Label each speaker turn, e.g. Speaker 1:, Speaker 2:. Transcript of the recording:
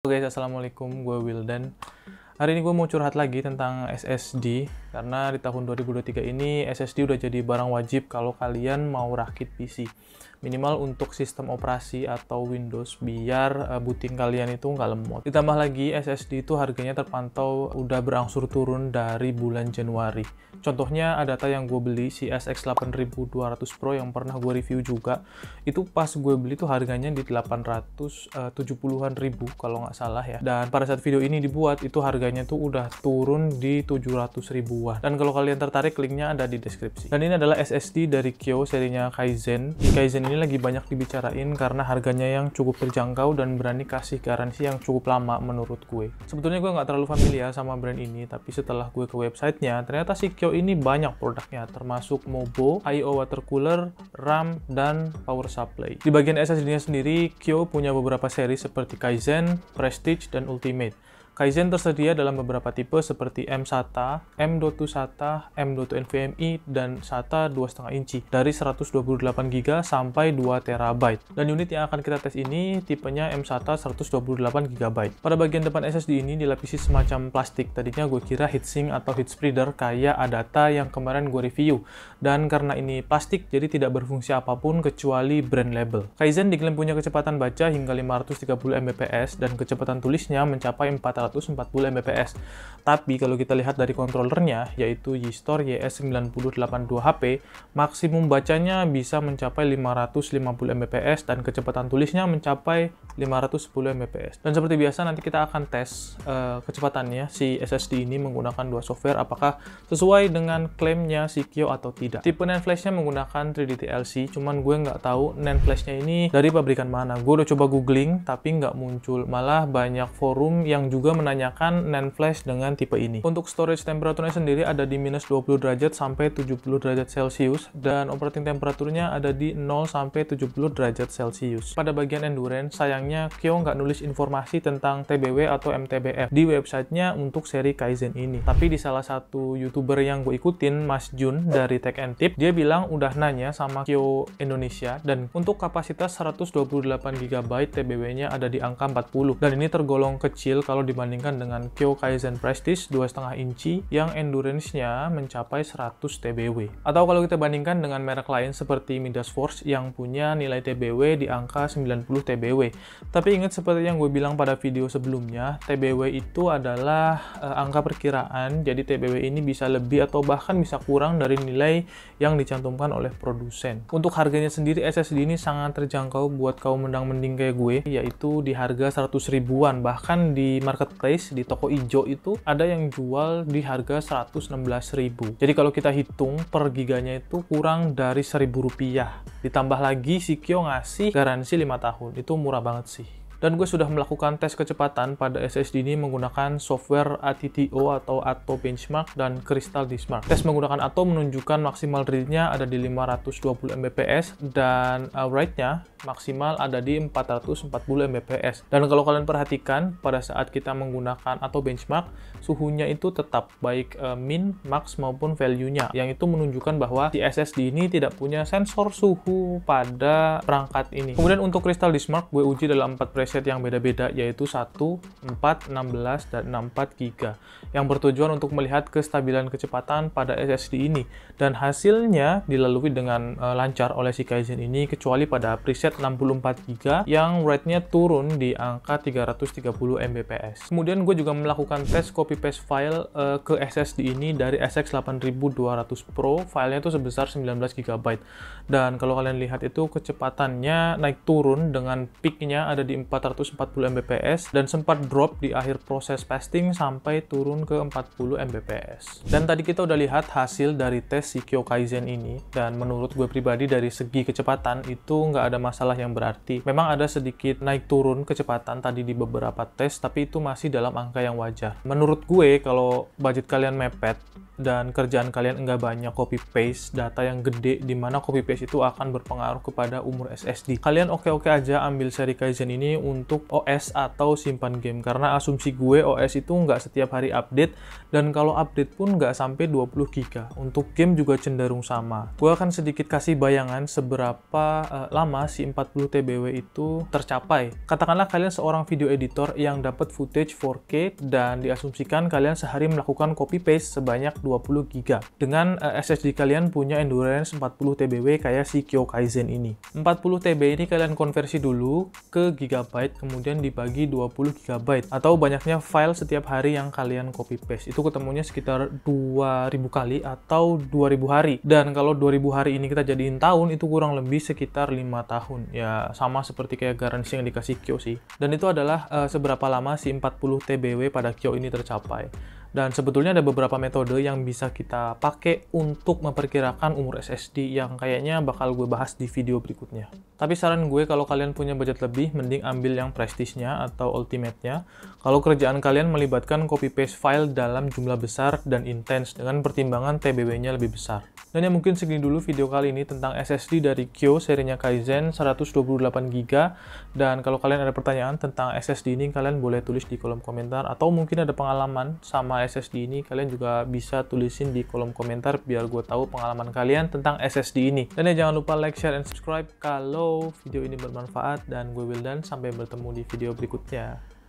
Speaker 1: Oke guys, Assalamualaikum, gue Wildan Hari ini gue mau curhat lagi tentang SSD karena di tahun 2023 ini SSD udah jadi barang wajib kalau kalian mau rakit PC minimal untuk sistem operasi atau Windows biar eh, booting kalian itu nggak lemot ditambah lagi SSD itu harganya terpantau udah berangsur turun dari bulan Januari contohnya ada data yang gue beli si SX8200 Pro yang pernah gue review juga itu pas gue beli tuh harganya di 870-an eh, ribu kalau nggak salah ya dan pada saat video ini dibuat itu harganya tuh udah turun di 700 ribu ribuan. Dan kalau kalian tertarik, linknya ada di deskripsi. Dan ini adalah SSD dari Kyo serinya Kaizen. Di Kaizen ini lagi banyak dibicarain karena harganya yang cukup terjangkau dan berani kasih garansi yang cukup lama menurut gue. Sebetulnya gue nggak terlalu familiar sama brand ini, tapi setelah gue ke websitenya, ternyata si Kyo ini banyak produknya, termasuk Mobo, I.O. Water Cooler, RAM, dan Power Supply. Di bagian SSD-nya sendiri, Kyo punya beberapa seri seperti Kaizen, Prestige, dan Ultimate. Kaizen tersedia dalam beberapa tipe seperti M SATA, M.2 SATA, M.2 NVMe, dan SATA 2,5 inci dari 128 GB sampai 2 TB. Dan unit yang akan kita tes ini tipenya M SATA 128 GB. Pada bagian depan SSD ini dilapisi semacam plastik. Tadinya gue kira heatsink atau heat spreader kayak Adata yang kemarin gue review. Dan karena ini plastik jadi tidak berfungsi apapun kecuali brand label. Kaizen diklaim punya kecepatan baca hingga 530 Mbps dan kecepatan tulisnya mencapai 400 440 Mbps. Tapi kalau kita lihat dari kontrolernya, yaitu G-Store YS982HP, maksimum bacanya bisa mencapai 550 Mbps dan kecepatan tulisnya mencapai 510 Mbps. Dan seperti biasa nanti kita akan tes uh, kecepatannya si SSD ini menggunakan dua software apakah sesuai dengan klaimnya si Kyo atau tidak. Tipe NAND flashnya menggunakan 3D TLC, cuman gue nggak tahu NAND flashnya ini dari pabrikan mana. Gue udah coba googling tapi nggak muncul, malah banyak forum yang juga juga menanyakan NAND flash dengan tipe ini. Untuk storage temperaturnya sendiri ada di minus 20 derajat sampai 70 derajat Celcius dan operating temperaturnya ada di 0 sampai 70 derajat Celcius. Pada bagian endurance, sayangnya Kyo nggak nulis informasi tentang TBW atau MTBF di websitenya untuk seri Kaizen ini. Tapi di salah satu YouTuber yang gue ikutin, Mas Jun dari Tech and Tip, dia bilang udah nanya sama Kyo Indonesia dan untuk kapasitas 128 GB TBW-nya ada di angka 40 dan ini tergolong kecil kalau di dibandingkan dengan Kyo Kaizen Prestige 2,5 inci yang endurance-nya mencapai 100 TBW. Atau kalau kita bandingkan dengan merek lain seperti Midas Force yang punya nilai TBW di angka 90 TBW. Tapi ingat seperti yang gue bilang pada video sebelumnya, TBW itu adalah uh, angka perkiraan, jadi TBW ini bisa lebih atau bahkan bisa kurang dari nilai yang dicantumkan oleh produsen. Untuk harganya sendiri SSD ini sangat terjangkau buat kaum mendang-mending kayak gue, yaitu di harga 100 ribuan, bahkan di market marketplace di toko ijo itu ada yang jual di harga 116.000 jadi kalau kita hitung per giganya itu kurang dari 1000 rupiah ditambah lagi si Kyo ngasih garansi 5 tahun itu murah banget sih dan gue sudah melakukan tes kecepatan pada SSD ini menggunakan software ATTO atau Atto Benchmark dan Crystal Dismark. Tes menggunakan Atto menunjukkan maksimal read-nya ada di 520 Mbps dan uh, write-nya maksimal ada di 440 Mbps. Dan kalau kalian perhatikan pada saat kita menggunakan Atto Benchmark, suhunya itu tetap baik uh, min, max maupun value-nya. Yang itu menunjukkan bahwa di SSD ini tidak punya sensor suhu pada perangkat ini. Kemudian untuk Crystal Dismark gue uji dalam 4 pres headset yang beda-beda yaitu 1, 4, 16, dan 64 GB yang bertujuan untuk melihat kestabilan kecepatan pada SSD ini dan hasilnya dilalui dengan e, lancar oleh si Kaizen ini kecuali pada preset 64 GB yang rate-nya turun di angka 330 Mbps. Kemudian gue juga melakukan tes copy paste file e, ke SSD ini dari SX8200 Pro, filenya itu sebesar 19 GB dan kalau kalian lihat itu kecepatannya naik turun dengan peaknya ada di 4 440 Mbps dan sempat drop di akhir proses testing sampai turun ke 40 Mbps. Dan tadi kita udah lihat hasil dari tes Sikyo Kaizen ini dan menurut gue pribadi dari segi kecepatan itu nggak ada masalah yang berarti. Memang ada sedikit naik turun kecepatan tadi di beberapa tes tapi itu masih dalam angka yang wajar. Menurut gue kalau budget kalian mepet, dan kerjaan kalian nggak banyak copy paste data yang gede di mana copy paste itu akan berpengaruh kepada umur SSD. Kalian oke-oke aja ambil seri Kaizen ini untuk OS atau simpan game karena asumsi gue OS itu nggak setiap hari update dan kalau update pun nggak sampai 20 GB. Untuk game juga cenderung sama. Gue akan sedikit kasih bayangan seberapa uh, lama si 40 TBW itu tercapai. Katakanlah kalian seorang video editor yang dapat footage 4K dan diasumsikan kalian sehari melakukan copy paste sebanyak 20 GB. Dengan eh, SSD kalian punya endurance 40 TBW kayak si Kyo Kaizen ini. 40 TB ini kalian konversi dulu ke gigabyte kemudian dibagi 20 gb atau banyaknya file setiap hari yang kalian copy paste. Itu ketemunya sekitar 2000 kali atau 2000 hari. Dan kalau 2000 hari ini kita jadiin tahun itu kurang lebih sekitar 5 tahun. Ya sama seperti kayak garansi yang dikasih Kyo sih. Dan itu adalah uh, seberapa lama si 40 TBW pada Kyo ini tercapai. Dan sebetulnya ada beberapa metode yang bisa kita pakai untuk memperkirakan umur SSD yang kayaknya bakal gue bahas di video berikutnya. Tapi saran gue kalau kalian punya budget lebih, mending ambil yang prestisnya atau ultimate-nya. Kalau kerjaan kalian melibatkan copy paste file dalam jumlah besar dan intens dengan pertimbangan TBW-nya lebih besar. Dan yang mungkin segini dulu video kali ini tentang SSD dari Kyo serinya Kaizen 128GB dan kalau kalian ada pertanyaan tentang SSD ini kalian boleh tulis di kolom komentar atau mungkin ada pengalaman sama SSD ini kalian juga bisa tulisin di kolom komentar biar gue tahu pengalaman kalian tentang SSD ini dan ya jangan lupa like share and subscribe kalau video ini bermanfaat dan gue Wildan sampai bertemu di video berikutnya